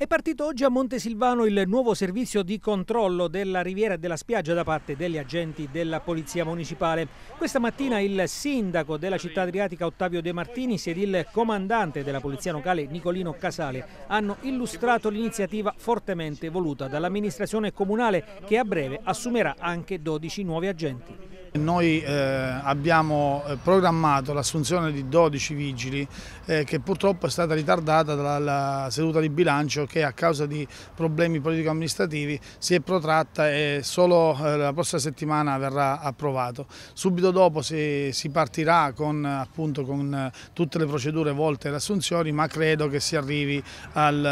È partito oggi a Montesilvano il nuovo servizio di controllo della riviera e della spiaggia da parte degli agenti della Polizia Municipale. Questa mattina il sindaco della città adriatica Ottavio De Martinis ed il comandante della Polizia Locale Nicolino Casale hanno illustrato l'iniziativa fortemente voluta dall'amministrazione comunale che a breve assumerà anche 12 nuovi agenti. Noi eh, abbiamo eh, programmato l'assunzione di 12 vigili eh, che purtroppo è stata ritardata dalla seduta di bilancio che a causa di problemi politico-amministrativi si è protratta e solo eh, la prossima settimana verrà approvato. Subito dopo si, si partirà con, appunto, con, eh, tutte le procedure volte alle assunzioni ma credo che si arrivi al,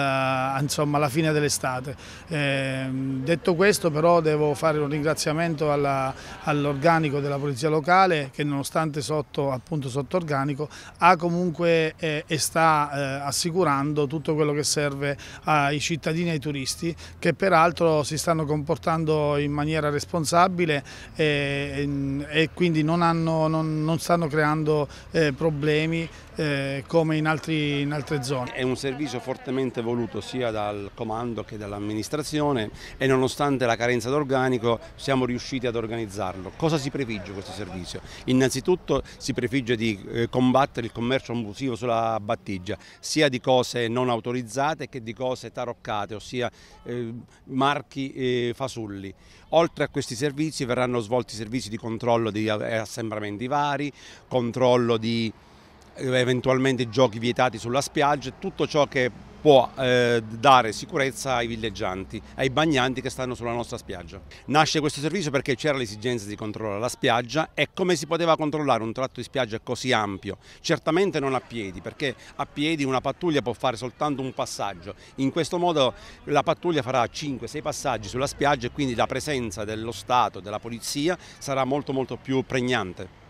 eh, insomma, alla fine dell'estate. Ehm, detto questo però devo fare un ringraziamento all'organico all organico della polizia locale che nonostante sotto, appunto, sotto organico ha comunque eh, e sta eh, assicurando tutto quello che serve ai cittadini e ai turisti che peraltro si stanno comportando in maniera responsabile e, eh, e quindi non, hanno, non, non, stanno creando eh, problemi eh, come in, altri, in altre zone. È un servizio fortemente voluto sia dal comando che dall'amministrazione e nonostante la carenza d'organico siamo riusciti ad organizzarlo. Cosa si prefigge questo servizio? Innanzitutto si prefigge di eh, combattere il commercio abusivo sulla battigia, sia di cose non autorizzate che di cose taroccate, ossia eh, marchi e fasulli. Oltre a questi servizi verranno svolti servizi di controllo di eh, assembramenti vari, controllo di eh, eventualmente giochi vietati sulla spiaggia, tutto ciò che può eh, dare sicurezza ai villeggianti, ai bagnanti che stanno sulla nostra spiaggia. Nasce questo servizio perché c'era l'esigenza di controllare la spiaggia e come si poteva controllare un tratto di spiaggia così ampio? Certamente non a piedi, perché a piedi una pattuglia può fare soltanto un passaggio. In questo modo la pattuglia farà 5-6 passaggi sulla spiaggia e quindi la presenza dello Stato, della polizia sarà molto molto più pregnante.